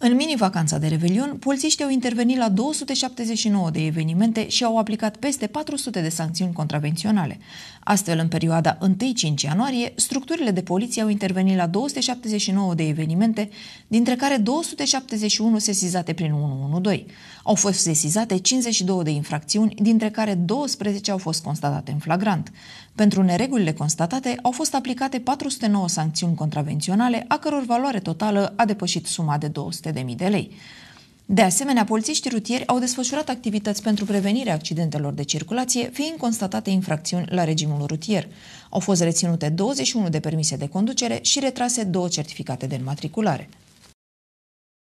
În mini-vacanța de Revelion, polițiștii au intervenit la 279 de evenimente și au aplicat peste 400 de sancțiuni contravenționale. Astfel, în perioada 1-5 ianuarie, structurile de poliție au intervenit la 279 de evenimente, dintre care 271 sesizate prin 112. Au fost sesizate 52 de infracțiuni, dintre care 12 au fost constatate în flagrant. Pentru neregulile constatate au fost aplicate 409 sancțiuni contravenționale, a căror valoare totală a depășit suma de 200 300.000 de lei. De asemenea, polițiștii rutieri au desfășurat activități pentru prevenirea accidentelor de circulație, fiind constatate infracțiuni la regimul rutier. Au fost reținute 21 de permise de conducere și retrase două certificate de înmatriculare.